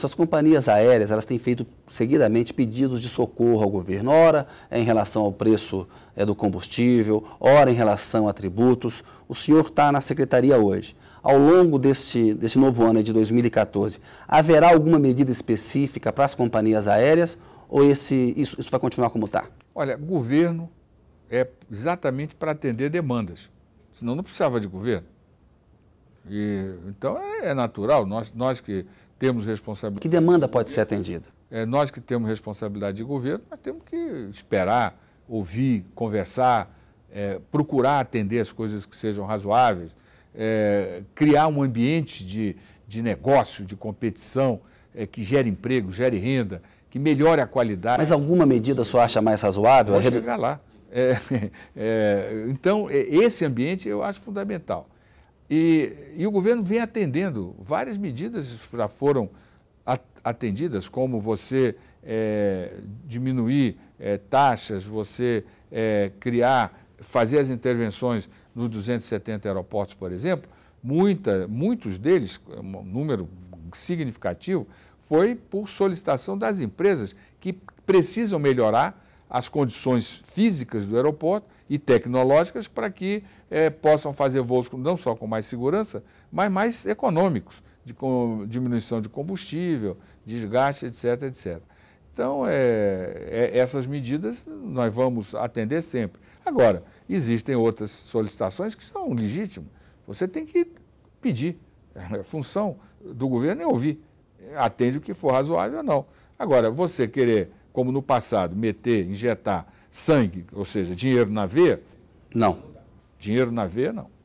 isso, as companhias aéreas elas têm feito seguidamente pedidos de socorro ao governo, ora é em relação ao preço é, do combustível, ora em relação a tributos. O senhor está na secretaria hoje. Ao longo deste, deste novo ano de 2014, haverá alguma medida específica para as companhias aéreas ou esse, isso, isso vai continuar como está? Olha, governo é exatamente para atender demandas, senão não precisava de governo. E, então é, é natural, nós, nós que temos responsabilidade. Que demanda pode ser atendida? É, nós que temos responsabilidade de governo, nós temos que esperar, ouvir, conversar, é, procurar atender as coisas que sejam razoáveis, é, criar um ambiente de, de negócio, de competição, é, que gere emprego, gere renda, que melhore a qualidade. Mas alguma medida só acha mais razoável? Vou chegar lá. É, é, então, esse ambiente eu acho fundamental. E, e o governo vem atendendo. Várias medidas já foram atendidas, como você é, diminuir é, taxas, você é, criar, fazer as intervenções nos 270 aeroportos, por exemplo, muita, muitos deles, um número significativo, foi por solicitação das empresas que precisam melhorar as condições físicas do aeroporto e tecnológicas para que eh, possam fazer voos não só com mais segurança, mas mais econômicos, de diminuição de combustível, desgaste, etc, etc. Então, é, é, essas medidas nós vamos atender sempre. Agora, existem outras solicitações que são legítimas. Você tem que pedir. A função do governo é ouvir. Atende o que for razoável ou não. Agora, você querer como no passado, meter, injetar sangue, ou seja, dinheiro na veia? Não. Dinheiro na veia, não.